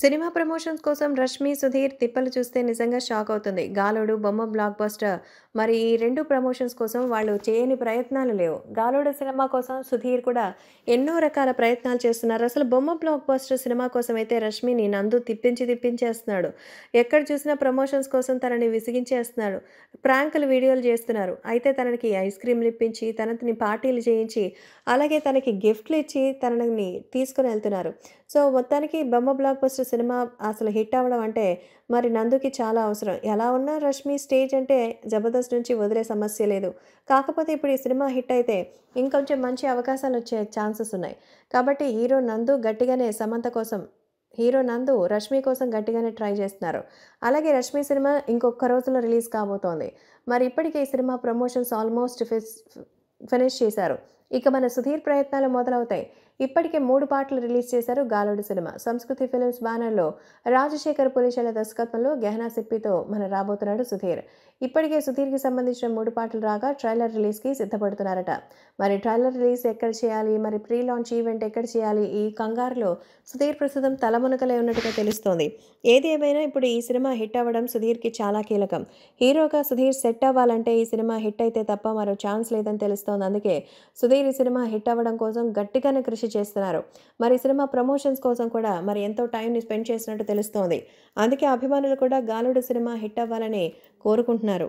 cinema promotions కోసం రష్మి సుధీర్ తిప్పలు చూస్తే నిజంగా షాక్ అవుతుంది గాలోడు బొమ్మ బ్లాక్ బస్టర్ మరి ఈ రెండు ప్రమోషన్స్ కోసం వాళ్ళు చేయని ప్రయత్నాలు లేవు గాలోడు సినిమా కోసం సుధీర్ కూడా ఎన్నో రకాల ప్రయత్నాలు చేస్తున్నారు అసలు బొమ్మ బ్లాక్ బస్టర్ సినిమా కోసం అయితే రష్మిని నందు తిప్పించి తిప్పించేస్తున్నాడు ఎక్కడ చూసినా ప్రమోషన్స్ కోసం తనని విసిగించేస్తున్నాడు ప్రాంకులు వీడియోలు చేస్తున్నారు అయితే తనకి ఐస్ క్రీమ్లు ఇప్పించి తనని పార్టీలు చేయించి అలాగే తనకి గిఫ్ట్లు ఇచ్చి తనని తీసుకుని వెళ్తున్నారు సో మొత్తానికి బొమ్మ బ్లాక్ బస్టర్ సినిమా అసలు హిట్ అవ్వడం అంటే మరి నందుకి చాలా అవసరం ఎలా ఉన్నా రష్మి స్టేజ్ అంటే జబర్దస్త్ నుంచి వదిలే సమస్య లేదు కాకపోతే ఇప్పుడు ఈ సినిమా హిట్ అయితే ఇంకొంచెం మంచి అవకాశాలు వచ్చే ఛాన్సెస్ ఉన్నాయి కాబట్టి హీరో నందు గట్టిగానే సమంత కోసం హీరో నందు రష్మి కోసం గట్టిగానే ట్రై చేస్తున్నారు అలాగే రష్మి సినిమా ఇంకొక రోజులో రిలీజ్ కాబోతోంది మరి ఇప్పటికే ఈ సినిమా ప్రమోషన్స్ ఆల్మోస్ట్ ఫినిష్ చేశారు ఇక మన సుధీర్ ప్రయత్నాలు మొదలవుతాయి ఇప్పటికే మూడు పాటలు రిలీజ్ చేశారు గాలోడు సినిమా సంస్కృతి ఫిలిమ్స్ బ్యానర్లో రాజశేఖర్ పులిశాల దర్శకత్వంలో గహనా సిప్పితో మన రాబోతున్నాడు సుధీర్ ఇప్పటికే సుధీర్కి సంబంధించిన మూడు పాటలు రాగా ట్రైలర్ రిలీజ్కి సిద్ధపడుతున్నారట మరి ట్రైలర్ రిలీజ్ ఎక్కడ చేయాలి మరి ప్రీ లాంచ్ ఈవెంట్ ఎక్కడ చేయాలి ఈ కంగారులో సుధీర్ ప్రస్తుతం తలమునకలే ఉన్నట్టుగా తెలుస్తోంది ఏది ఏమైనా ఇప్పుడు ఈ సినిమా హిట్ అవ్వడం సుధీర్కి చాలా కీలకం హీరోగా సుధీర్ సెట్ అవ్వాలంటే ఈ సినిమా హిట్ అయితే తప్ప మరో ఛాన్స్ లేదని తెలుస్తోంది అందుకే సుధీర్ ఈ సినిమా హిట్ అవ్వడం కోసం గట్టిగానే కృషి కృషి చేస్తున్నారు మరి సినిమా ప్రమోషన్స్ కోసం కూడా మరి ఎంతో టైంని స్పెండ్ చేసినట్టు తెలుస్తోంది అందుకే అభిమానులు కూడా గాలుడు సినిమా హిట్ అవ్వాలని కోరుకుంటున్నారు